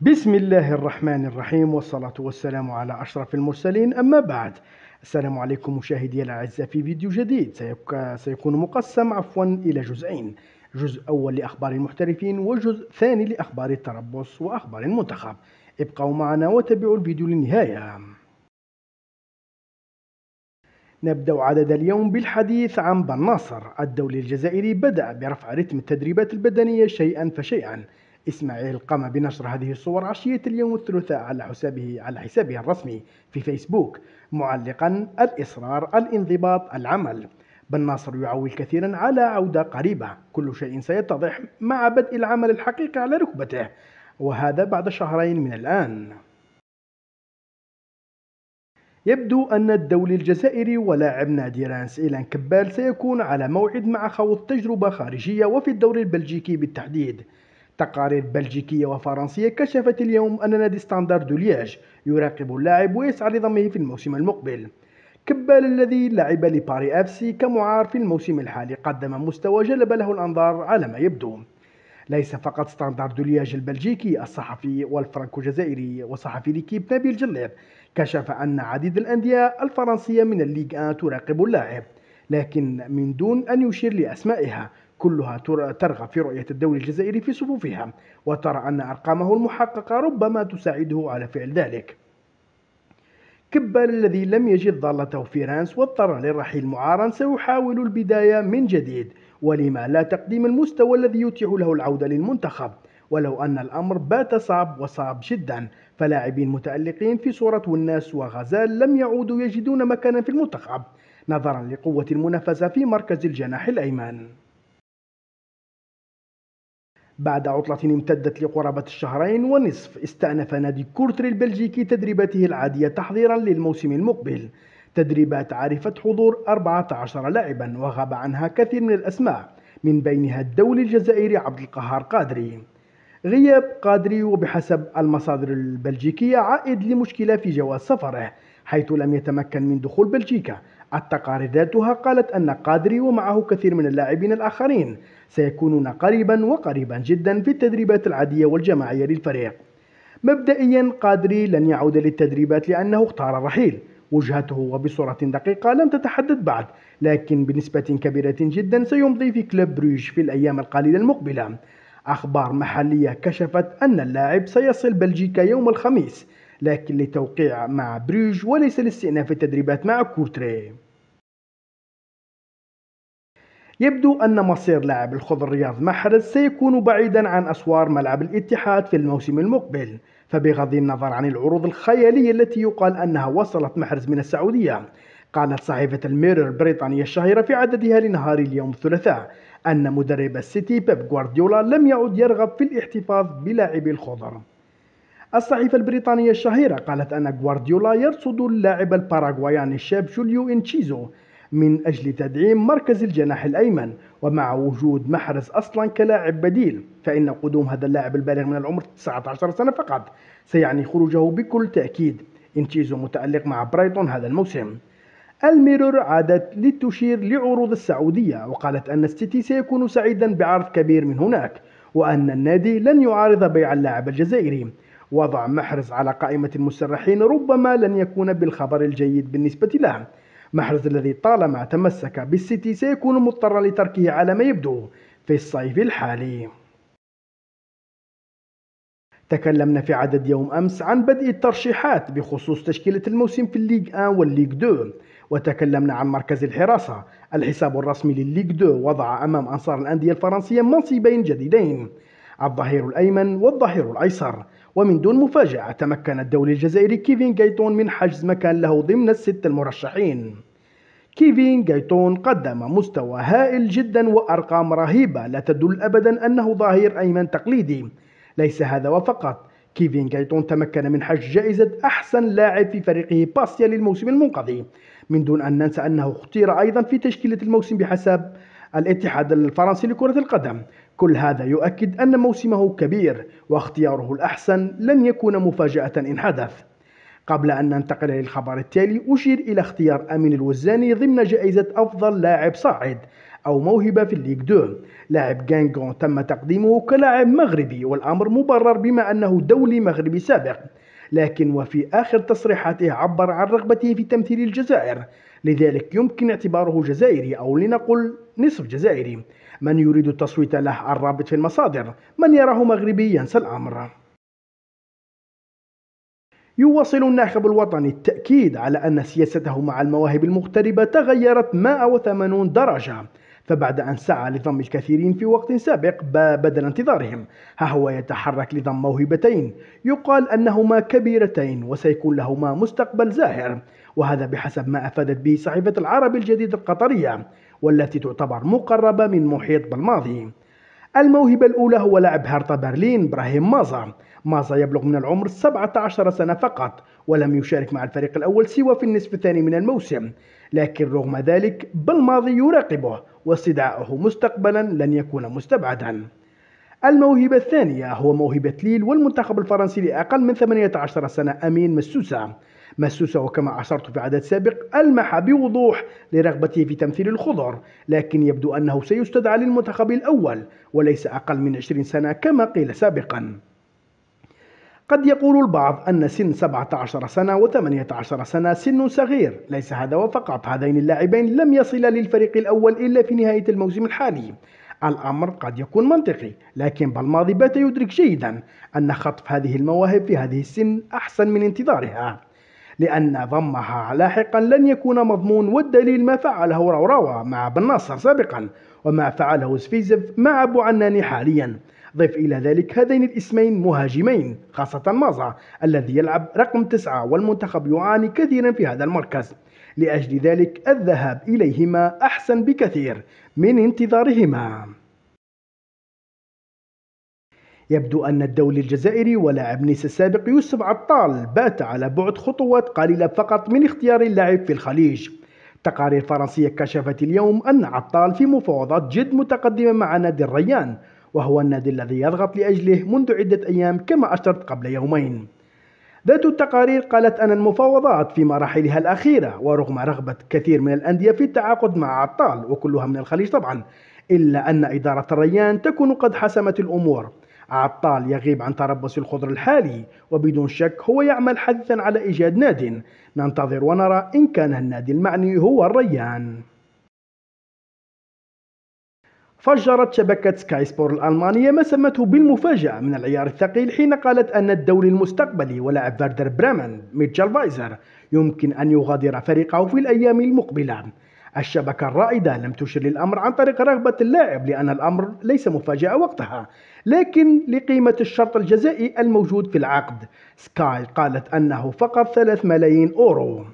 بسم الله الرحمن الرحيم والصلاة والسلام على أشرف المرسلين أما بعد السلام عليكم مشاهدي الأعزاء في فيديو جديد سيكون مقسم عفوا إلى جزئين جزء أول لأخبار المحترفين وجزء ثاني لأخبار التربص وأخبار المنتخب ابقوا معنا وتابعوا الفيديو للنهاية نبدأ عدد اليوم بالحديث عن بن ناصر الدولي الجزائري بدأ برفع رتم التدريبات البدنية شيئا فشيئا إسماعيل قام بنشر هذه الصور عشية اليوم الثلاثاء على حسابه على حسابه الرسمي في فيسبوك معلقا الإصرار الانضباط العمل بن ناصر يعول كثيرا على عودة قريبة كل شيء سيتضح مع بدء العمل الحقيقي على ركبته وهذا بعد شهرين من الآن يبدو أن الدولي الجزائري ولاعب نادي رانس إيلان كبال سيكون على موعد مع خوض تجربة خارجية وفي الدوري البلجيكي بالتحديد تقارير بلجيكية وفرنسية كشفت اليوم أن نادي ستاندارد ليج يراقب اللاعب ويسعى لضمه في الموسم المقبل كبال الذي لعب لباري اف سي كمعار في الموسم الحالي قدم مستوى جلب له الأنظار على ما يبدو ليس فقط ستاندارد ليج البلجيكي الصحفي والفرنكو الجزائري وصحفي ليكيب نبيل جلير كشف أن عديد الأندية الفرنسية من الليغ 1 تراقب اللاعب لكن من دون أن يشير لأسمائها كلها ترغب في رؤية الدوري الجزائري في صفوفها وترى أن أرقامه المحققة ربما تساعده على فعل ذلك كبال الذي لم يجد ضالته في رانس واضطر للرحيل معارا سيحاول البداية من جديد ولما لا تقديم المستوى الذي يتيح له العودة للمنتخب ولو أن الأمر بات صعب وصعب جدا فلاعبين متألقين في صورة والناس وغزال لم يعودوا يجدون مكانا في المنتخب نظرا لقوة المنافسة في مركز الجناح الأيمن بعد عطلة امتدت لقرابة الشهرين ونصف استأنف نادي كورتري البلجيكي تدريباته العادية تحضيرا للموسم المقبل تدريبات عرفت حضور 14 لاعبا وغاب عنها كثير من الأسماء من بينها الدولي الجزائري عبد القهار قادري غياب قادري وبحسب المصادر البلجيكية عائد لمشكلة في جواز سفره حيث لم يتمكن من دخول بلجيكا التقارير ذاتها قالت أن قادري ومعه كثير من اللاعبين الآخرين سيكونون قريبا وقريبا جدا في التدريبات العادية والجماعية للفريق مبدئيا قادري لن يعود للتدريبات لأنه اختار الرحيل وجهته وبصورة دقيقة لم تتحدد بعد لكن بنسبة كبيرة جدا سيمضي في كلوب بروج في الأيام القليلة المقبلة أخبار محلية كشفت أن اللاعب سيصل بلجيكا يوم الخميس لكن لتوقيع مع بريج وليس لاستئناف التدريبات مع كوتري يبدو أن مصير لاعب الخضر رياض محرز سيكون بعيدا عن أسوار ملعب الاتحاد في الموسم المقبل فبغض النظر عن العروض الخيالية التي يقال أنها وصلت محرز من السعودية قالت صحيفة الميرور البريطانية الشهيرة في عددها لنهار اليوم الثلاثاء أن مدرب السيتي بيب غوارديولا لم يعد يرغب في الاحتفاظ بلاعب الخضر الصحيفة البريطانية الشهيرة قالت أن غوارديولا يرصد اللاعب الباراغواياني الشاب جوليو إنشيزو من أجل تدعيم مركز الجناح الأيمن ومع وجود محرز أصلا كلاعب بديل فإن قدوم هذا اللاعب البالغ من العمر 19 سنة فقط سيعني خروجه بكل تأكيد إنشيزو متألق مع برايتون هذا الموسم الميرور عادت لتشير لعروض السعودية وقالت أن السيتي سيكون سعيدا بعرض كبير من هناك وأن النادي لن يعارض بيع اللاعب الجزائري وضع محرز على قائمة المسرحين ربما لن يكون بالخبر الجيد بالنسبة له محرز الذي طالما تمسك بالسيتي سيكون مضطرا لتركه على ما يبدو في الصيف الحالي تكلمنا في عدد يوم أمس عن بدء الترشيحات بخصوص تشكيلة الموسم في الليج 1 والليج 2 وتكلمنا عن مركز الحراسة الحساب الرسمي للليج 2 وضع أمام أنصار الأندية الفرنسية منصبين جديدين الظهير الأيمن والظهير الأيسر ومن دون مفاجأة تمكن الدولي الجزائري كيفين جايتون من حجز مكان له ضمن الست المرشحين كيفين جايتون قدم مستوى هائل جدا وأرقام رهيبة لا تدل أبدا أنه ظهير أيمن تقليدي ليس هذا وفقط كيفين جايتون تمكن من حجز جائزة أحسن لاعب في فريقه باسيا للموسم المنقضي من دون أن ننسى أنه اختير أيضا في تشكيلة الموسم بحسب الاتحاد الفرنسي لكرة القدم كل هذا يؤكد أن موسمه كبير واختياره الأحسن لن يكون مفاجأة إن حدث قبل أن ننتقل للخبر التالي أشير إلى اختيار أمين الوزاني ضمن جائزة أفضل لاعب صاعد أو موهبة في الليغ 2 لاعب غانغون تم تقديمه كلاعب مغربي والأمر مبرر بما أنه دولي مغربي سابق لكن وفي آخر تصريحاته عبر عن رغبته في تمثيل الجزائر لذلك يمكن اعتباره جزائري أو لنقل نصف جزائري من يريد التصويت له الرابط في المصادر من يراه مغربي ينسى الأمر يواصل الناخب الوطني التأكيد على أن سياسته مع المواهب المغتربة تغيرت 180 درجة فبعد أن سعى لضم الكثيرين في وقت سابق بدل انتظارهم ها هو يتحرك لضم موهبتين يقال أنهما كبيرتين وسيكون لهما مستقبل زاهر وهذا بحسب ما أفادت به صحيفة العرب الجديد القطرية والتي تعتبر مقربة من محيط بالماضي الموهبة الأولى هو لاعب هرتا برلين إبراهيم مازا مازا يبلغ من العمر 17 سنة فقط ولم يشارك مع الفريق الأول سوى في النصف الثاني من الموسم لكن رغم ذلك بالماضي يراقبه واستدعائه مستقبلا لن يكون مستبعدا الموهبة الثانية هو موهبة ليل والمنتخب الفرنسي لأقل من 18 سنة أمين مسوسة مسوسة وكما أشرت في عدد سابق ألمح بوضوح لرغبته في تمثيل الخضر لكن يبدو أنه سيستدعى للمنتخب الأول وليس أقل من 20 سنة كما قيل سابقا قد يقول البعض أن سن 17 سنة و18 سنة سن صغير ليس هذا وفقط هذين اللاعبين لم يصلا للفريق الأول إلا في نهاية الموسم الحالي الأمر قد يكون منطقي لكن بالماضي بات يدرك جيدا أن خطف هذه المواهب في هذه السن أحسن من انتظارها لأن ضمها لاحقا لن يكون مضمون والدليل ما فعله راوراوا مع بن ناصر سابقا وما فعله سفيزف مع بو عناني حاليا ضف إلى ذلك هذين الاسمين مهاجمين خاصة مازا الذي يلعب رقم تسعة والمنتخب يعاني كثيرا في هذا المركز لأجل ذلك الذهاب إليهما أحسن بكثير من انتظارهما يبدو أن الدولي الجزائري ولاعب نيس السابق يوسف عطال بات على بعد خطوات قليلة فقط من اختيار اللاعب في الخليج تقارير فرنسية كشفت اليوم أن عطال في مفاوضات جد متقدمة مع نادي الريان وهو النادي الذي يضغط لأجله منذ عدة أيام كما أشرت قبل يومين ذات التقارير قالت أن المفاوضات في مراحلها الأخيرة ورغم رغبة كثير من الأندية في التعاقد مع عطال وكلها من الخليج طبعا إلا أن إدارة الريان تكون قد حسمت الأمور عطال يغيب عن تربص الخضر الحالي وبدون شك هو يعمل حثا على إيجاد ناد ننتظر ونرى إن كان النادي المعني هو الريان فجرت شبكة سكاي سبور الألمانية ما سمته بالمفاجأة من العيار الثقيل حين قالت أن الدوري المستقبلي ولاعب فاردر بريمن ميتشل فايزر يمكن أن يغادر فريقه في الأيام المقبلة الشبكة الرائدة لم تشر للأمر عن طريق رغبة اللاعب لأن الأمر ليس مفاجأة وقتها لكن لقيمة الشرط الجزائي الموجود في العقد سكاي قالت أنه فقط 3 ملايين أورو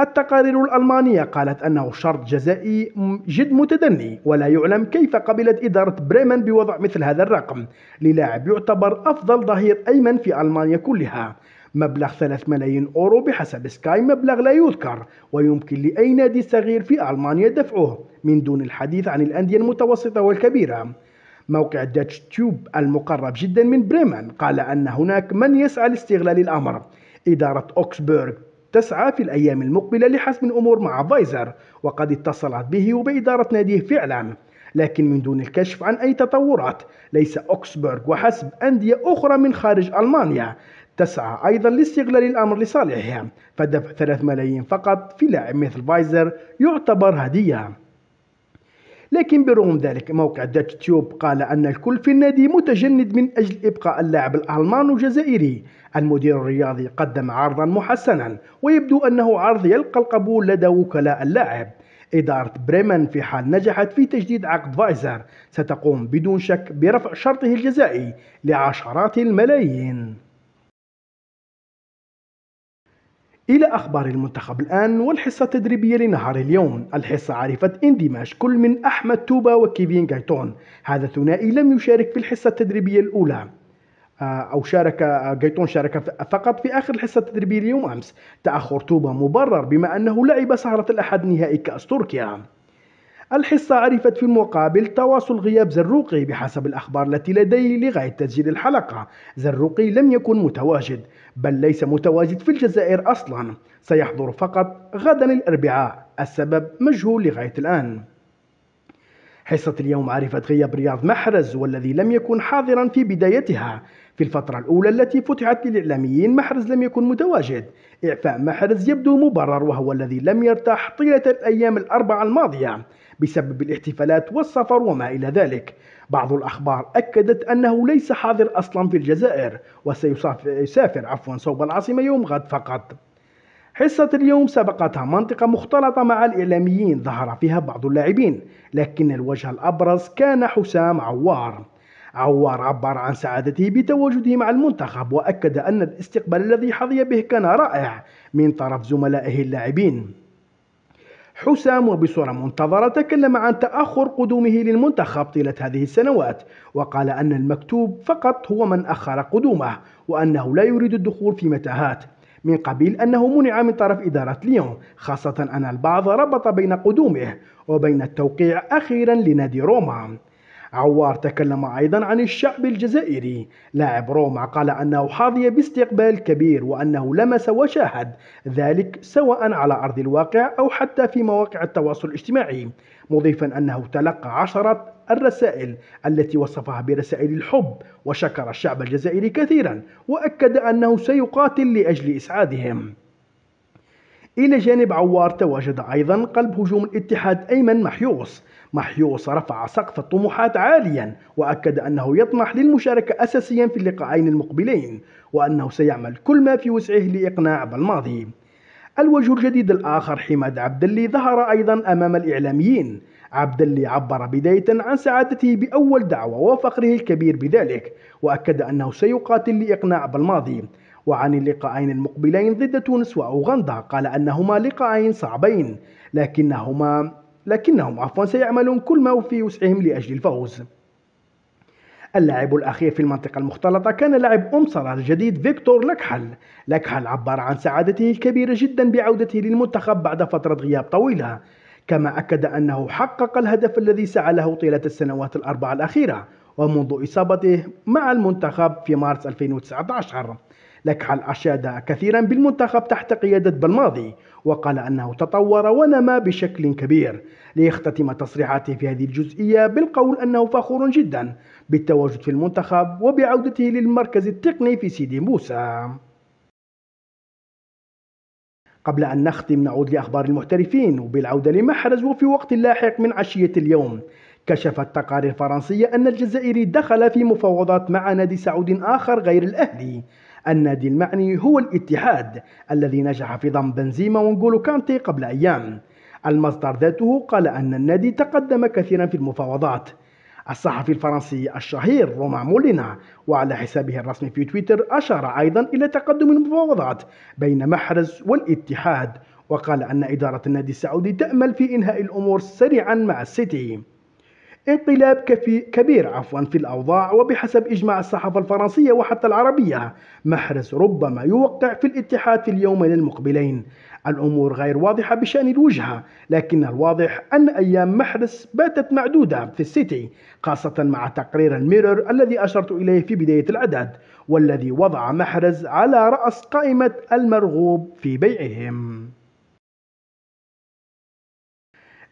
التقارير الألمانية قالت أنه شرط جزائي جد متدني ولا يعلم كيف قبلت إدارة بريمن بوضع مثل هذا الرقم للاعب يعتبر أفضل ظهير أيمن في ألمانيا كلها مبلغ 3 ملايين أورو بحسب سكاي مبلغ لا يذكر ويمكن لأي نادي صغير في ألمانيا دفعه من دون الحديث عن الأندية المتوسطة والكبيرة موقع داتش تيوب المقرب جدا من بريمن قال أن هناك من يسعى لاستغلال الأمر إدارة أوكسبورغ تسعى في الأيام المقبلة لحسم الأمور مع فايزر وقد اتصلت به وبإدارة ناديه فعلا لكن من دون الكشف عن أي تطورات ليس أوكسبورغ وحسب أندية أخرى من خارج ألمانيا تسعى أيضا لاستغلال الأمر لصالحها فدفع 3 ملايين فقط في لاعب مثل فايزر يعتبر هدية لكن برغم ذلك موقع دات تيوب قال أن الكل في النادي متجند من أجل إبقاء اللاعب الألمان الجزائري المدير الرياضي قدم عرضا محسنا ويبدو أنه عرض يلقى القبول لدى وكلاء اللاعب إدارة بريمن في حال نجحت في تجديد عقد فايزر ستقوم بدون شك برفع شرطه الجزائي لعشرات الملايين إلى أخبار المنتخب الآن والحصة التدريبية لنهار اليوم الحصة عرفت اندماج كل من أحمد توبا وكيفين جايتون هذا الثنائي لم يشارك في الحصة التدريبية الأولى آه، أو شارك آه، جايتون شارك فقط في آخر الحصة التدريبية اليوم أمس تأخر توبا مبرر بما أنه لعب سهرة الأحد نهائي كأس تركيا الحصة عرفت في المقابل تواصل غياب زروقي بحسب الأخبار التي لدي لغاية تسجيل الحلقة زروقي لم يكن متواجد بل ليس متواجد في الجزائر أصلا سيحضر فقط غدا الأربعاء السبب مجهول لغاية الآن حصة اليوم عرفت غياب رياض محرز والذي لم يكن حاضرا في بدايتها في الفترة الأولى التي فتحت للإعلاميين محرز لم يكن متواجد إعفاء محرز يبدو مبرر وهو الذي لم يرتاح طيلة الأيام الأربعة الماضية بسبب الاحتفالات والسفر وما إلى ذلك بعض الأخبار أكدت أنه ليس حاضر أصلا في الجزائر وسيسافر عفوا صوب العاصمة يوم غد فقط حصة اليوم سبقتها منطقة مختلطة مع الإعلاميين ظهر فيها بعض اللاعبين لكن الوجه الأبرز كان حسام عوار عوار عبر عن سعادته بتواجده مع المنتخب وأكد أن الاستقبال الذي حظي به كان رائع من طرف زملائه اللاعبين حسام وبصورة منتظرة تكلم عن تأخر قدومه للمنتخب طيلة هذه السنوات وقال أن المكتوب فقط هو من أخر قدومه وأنه لا يريد الدخول في متاهات من قبيل أنه منع من طرف إدارة ليون خاصة أن البعض ربط بين قدومه وبين التوقيع أخيرا لنادي روما عوار تكلم أيضا عن الشعب الجزائري لاعب روما قال أنه حظي باستقبال كبير وأنه لمس وشاهد ذلك سواء على أرض الواقع أو حتى في مواقع التواصل الاجتماعي مضيفا أنه تلقى عشرة الرسائل التي وصفها برسائل الحب وشكر الشعب الجزائري كثيرا وأكد أنه سيقاتل لأجل إسعادهم إلى جانب عوار تواجد أيضا قلب هجوم الاتحاد أيمن محيوس محيوس رفع سقف الطموحات عاليا وأكد أنه يطمح للمشاركة أساسيا في اللقاءين المقبلين وأنه سيعمل كل ما في وسعه لإقناع بالماضي الوجه الجديد الآخر حماد عبدلي ظهر أيضا أمام الإعلاميين عبدلي عبر بداية عن سعادته بأول دعوة وفخره الكبير بذلك وأكد أنه سيقاتل لإقناع بالماضي وعن اللقاءين المقبلين ضد تونس وأوغندا قال أنهما لقاءين صعبين لكنهما لكنهم عفوا سيعملون كل ما في وسعهم لأجل الفوز اللاعب الأخير في المنطقة المختلطة كان لاعب أم صلاح الجديد فيكتور لكحل لكحل عبر عن سعادته الكبيرة جدا بعودته للمنتخب بعد فترة غياب طويلة كما أكد أنه حقق الهدف الذي سعى له طيلة السنوات الأربعة الأخيرة ومنذ إصابته مع المنتخب في مارس 2019 لكحل أشاد كثيرا بالمنتخب تحت قيادة بالماضي وقال أنه تطور ونما بشكل كبير ليختتم تصريحاته في هذه الجزئية بالقول أنه فخور جدا بالتواجد في المنتخب وبعودته للمركز التقني في سيدي موسى قبل أن نختم نعود لأخبار المحترفين وبالعودة لمحرز وفي وقت لاحق من عشية اليوم كشفت تقارير فرنسية أن الجزائري دخل في مفاوضات مع نادي سعودي آخر غير الأهلي النادي المعني هو الاتحاد الذي نجح في ضم بنزيما وانجولو كانتي قبل أيام المصدر ذاته قال أن النادي تقدم كثيرا في المفاوضات الصحفي الفرنسي الشهير روما مولينا وعلى حسابه الرسمي في تويتر أشار أيضا إلى تقدم المفاوضات بين محرز والاتحاد وقال أن إدارة النادي السعودي تأمل في إنهاء الأمور سريعا مع السيتي انقلاب كبير عفوا في الأوضاع وبحسب إجماع الصحافة الفرنسية وحتى العربية محرز ربما يوقع في الاتحاد في اليومين المقبلين الأمور غير واضحة بشأن الوجهة لكن الواضح أن أيام محرز باتت معدودة في السيتي خاصة مع تقرير الميرور الذي أشرت إليه في بداية العدد والذي وضع محرز على رأس قائمة المرغوب في بيعهم